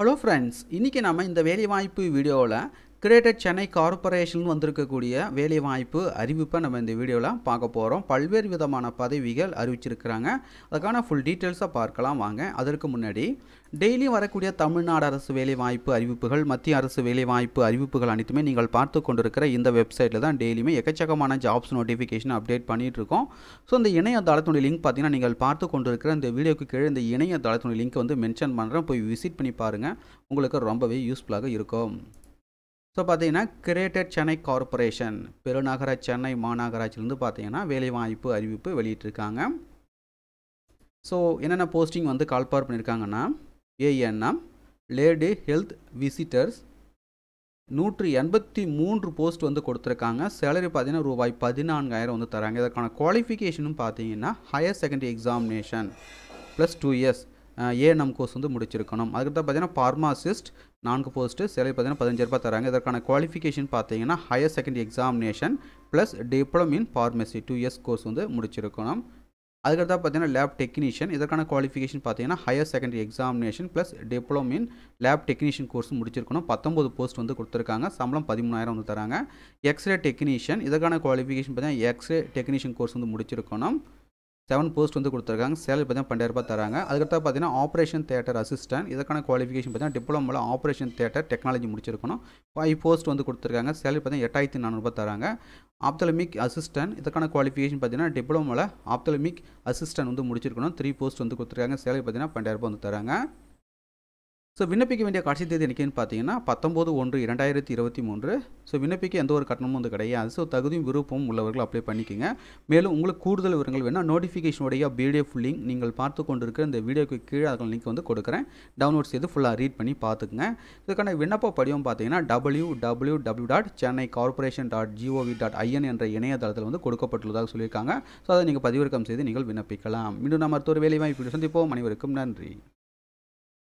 hello friends இன்றைக்கி நம்ம இந்த வேலைவாய்ப்பு வீடியோவில் கிரேட்டர் சென்னை கார்பரேஷன் வந்திருக்கக்கூடிய வேலைவாய்ப்பு அறிவிப்பை நம்ம இந்த வீடியோவில் பார்க்க போகிறோம் பல்வேறு விதமான பதவிகள் அறிவிச்சிருக்கிறாங்க அதுக்கான ஃபுல் டீட்டெயில்ஸை பார்க்கலாம் வாங்க அதற்கு முன்னாடி டெய்லி வரக்கூடிய தமிழ்நாடு அரசு வேலைவாய்ப்பு அறிவிப்புகள் மத்திய அரசு வேலைவாய்ப்பு அறிவிப்புகள் அனைத்துமே நீங்கள் பார்த்து கொண்டிருக்கிற இந்த வெப்சைட்டில் தான் டெய்லியுமே எக்கச்சக்கமான ஜாப்ஸ் நோட்டிஃபிகேஷன் அப்டேட் பண்ணிகிட்டு இருக்கோம் ஸோ இந்த இணையதளத்துடைய லிங்க் பார்த்தீங்கன்னா நீங்கள் பார்த்து கொண்டிருக்கிற இந்த வீடியோக்கு கீழே இந்த இணையதளத்துடைய லிங்க் வந்து மென்ஷன் பண்ணுறேன் போய் விசிட் பண்ணி பாருங்கள் உங்களுக்கு ரொம்பவே யூஸ்ஃபுல்லாக இருக்கும் ஸோ பார்த்தீங்கன்னா கிரேட்டட் சென்னை கார்பரேஷன் பெருநகர சென்னை மாநகராட்சியிலேருந்து பார்த்தீங்கன்னா வேலைவாய்ப்பு அறிவிப்பு வெளியிட்டிருக்காங்க ஸோ என்னென்ன போஸ்டிங் வந்து கால்பார் பண்ணியிருக்காங்கன்னா ஏஎன்எம் லேடி ஹெல்த் விசிட்டர்ஸ் நூற்றி எண்பத்தி மூன்று போஸ்ட் வந்து கொடுத்துருக்காங்க சேலரி பார்த்தீங்கன்னா ரூபாய் பதினான்காயிரம் வந்து தராங்க இதற்கான குவாலிஃபிகேஷனும் பார்த்தீங்கன்னா higher secondary examination plus two years ஏ நம் கோர்ஸ் வந்து முடிச்சிருக்கணும் அதுக்கடுத்து பார்த்தீங்கன்னா ஃபார்மாசிஸ்ட் நான்கு போஸ்ட்டு சிலை பார்த்தீங்கன்னா பதினஞ்சு ரூபாய் தராங்க இதற்கான குவாலிஃபிகேஷன் பார்த்தீங்கன்னா higher secondary examination plus diploma in pharmacy two years course வந்து முடிச்சிருக்கணும் அதுக்கடுத்தா பார்த்தீங்கன்னா லேப் டெக்னீஷியன் இதற்கான குவாலிஃபிகேஷன் பார்த்தீங்கன்னா higher secondary examination plus diploma in lab technician course முடிச்சிருக்கணும் பத்தொம்பது போஸ்ட் வந்து கொடுத்துருக்காங்க சம்பளம் பதிமூணாயிரம் வந்து தராங்க எக்ஸ்ரே டெக்னீஷியன் இதற்கான குவாலிஃபிகேஷன் பார்த்தீங்கன்னா எக்ஸ்ரே டெக்னீஷியன் கோர்ஸ் வந்து முடிச்சிருக்கணும் செவன் போஸ்ட் வந்து கொடுத்துருக்காங்க சேலரி பார்த்தீங்கன்னா ரூபாய் தராங்க அதுக்கடுத்து பார்த்தீங்கன்னா ஆப்ரேஷன் தேட்டர் அசிஸ்டன்ட் இதுக்கான குவாலிஃபிகேஷன் பார்த்தீங்கன்னா டிப்ளமோவில் ஆப்ரேஷன் தேட்டர் டெக்னாலஜி முடிச்சிருக்கணும் ஃபைவ் போஸ்ட் வந்து கொடுத்துருக்காங்க சேலரி பார்த்தீங்கன்னா எட்டாயிரத்தி நானூறுபா தராங்க ஆப்தலமிக் அசிஸ்டன்ட் இதுக்கான குவாலிஃபிகேஷன் பார்த்தீங்கன்னா டிப்ளமோவில் ஆப்தலமிக் அசிஸ்டன்ட் வந்து முடிச்சிருக்கணும் த்ரீ போஸ்ட் வந்து கொடுத்துருக்காங்க சேலரி பார்த்தீங்கன்னா ரூபாய் வந்து தராங்க ஸோ விண்ணப்பிக்க வேண்டிய கடைசி தேதி என்னைக்குன்னு பார்த்தீங்கன்னா பத்தொம்போது ஒன்று இரண்டாயிரத்தி இருபத்தி மூன்று ஸோ விண்ணப்பிக்க எந்த ஒரு கட்டணமும் வந்து கிடையாது ஸோ தகுதியும் விருப்பமும் உள்ளவர்கள் அப்ளை பண்ணிக்கோங்க மேலும் உங்களுக்கு கூடுதல் விவரங்கள் வேணால் நோட்டிஃபிகேஷனுடைய பிடிஎஃப் லிங்க் நீங்கள் பார்த்து கொண்டிருக்கிற இந்த வீடியோக்கு கீழே அதில் லிங்க் வந்து கொடுக்குறேன் டவுன்லோட் செய்து ஃபுல்லாக ரீட் பண்ணி பார்த்துக்குங்க இதுக்கான விண்ணப்ப படிவம் பார்த்தீங்கன்னா W W W dot Chennai corporation dot G O V dot I N என்ற இணையதளத்தில் வந்து கொடுக்கப்பட்டுள்ளதாக சொல்லியிருக்காங்க ஸோ அதை நீங்கள் பதிவிறக்கம் செய்து நீங்கள் விண்ணப்பிக்கலாம் மீண்டும் நாம் வேலை வாய்ப்பு சந்திப்போம் அனைவருக்கும் நன்றி